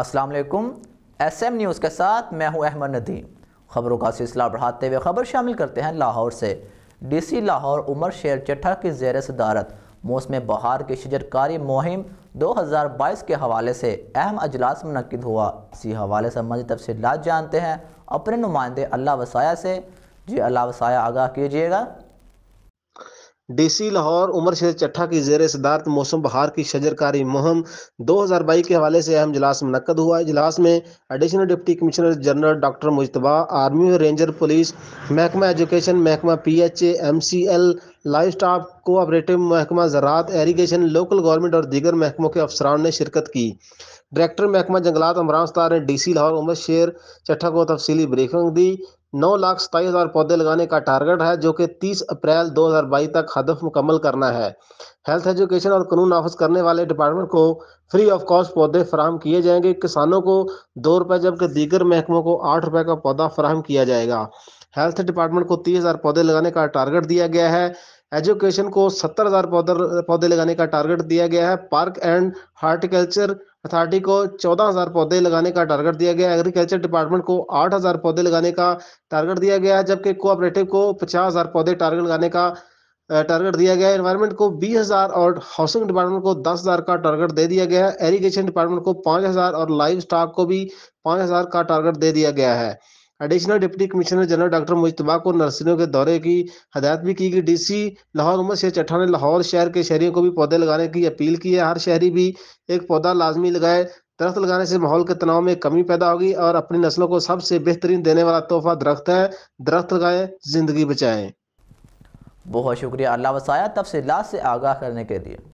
अस्सलाम वालेकुम SM news के साथ मैं हूं अहमद नदी खबरों का सिलसिला बढ़ाते हुए खबर शामिल करते हैं लाहौर से डीसी लाहौर उमर शेर चट्ठा की जेर सदारत मौसम बहार की शजरकारी मुहिम 2022 के हवाले से अहम अजलास मनद हुआ इसी हवाले से मजीद तफसीत जानते हैं अपने नुमाइंदे अल्लाह वसाया से जी अल्लाह वसाया आगाह कीजिएगा डीसी लाहौर उमर शेर चट्ठा की जेर सिद्धार्थ मौसम बहार की शजरकारी हज़ार 2022 के हवाले से अहम इजलास मनकद हुआ इजलास में additional deputy commissioner general doctor Mujtaba army ranger police महकमा एजुकेशन महकमा P H M C L life staff cooperative महकमा ज़रात एरीगेशन लोकल गवर्नमेंट और दीगर महकमों के अफसरान ने शिरकत की डायरेक्टर महकमा जंगलात अमरान उस्ताद ने डी सी लाहौर उमर शेर चट्ठा को तफसली ब्रीफिंग दी नौ लाख सताईस हज़ार पौधे लगाने का टारगेट है जो कि 30 अप्रैल 2022 तक हदफ मुकम्मल करना है हेल्थ एजुकेशन और कानून नाफज करने वाले डिपार्टमेंट को फ्री ऑफ कॉस्ट पौधे फराम किए जाएंगे किसानों को दो रुपये जबकि दीगर महकमों को आठ रुपये का पौधा फराम किया जाएगा हेल्थ डिपार्टमेंट को तीस हज़ार पौधे लगाने का टारगेट दिया गया है एजुकेशन को सत्तर हज़ार पौधे पौधे लगाने का टारगेट दिया गया है पार्क एंड हार्टिकल्चर अथॉरिटी को चौदह हज़ार पौधे लगाने का टारगेट दिया गया है एग्रीकल्चर डिपार्टमेंट को आठ हज़ार पौधे लगाने का टारगेट दिया गया है जबकि कोऑपरेटिव को पचास हज़ार पौधे टारगेट लगाने का टारगेट दिया गया है एनवायरमेंट को बीस हज़ार और हाउसिंग डिपार्टमेंट को दस हज़ार का टारगेट दे दिया गया है एरीगेशन डिपार्टमेंट को पांच हज़ार और लाइव स्टॉक को भी पांच हज़ार का टारगेट दे दिया गया है additional deputy commissioner general doctor Mujtaba को नर्सरियों के दौरे की हदायत भी की गई डीसी लाहौर उमर शेर चट्ठा ने लाहौर शहर के शहरियों को भी पौधे लगाने की अपील की है हर शहरी भी एक पौधा लाजमी लगाए दरख्त लगाने से माहौल के तनाव में कमी पैदा होगी और अपनी नस्लों को सबसे बेहतरीन देने वाला तोहफा दरख्त है दरख्त लगाएं ज़िंदगी बचाएं बहुत शुक्रिया अल्लाह वसाया तफसीत से आगाह करने के लिए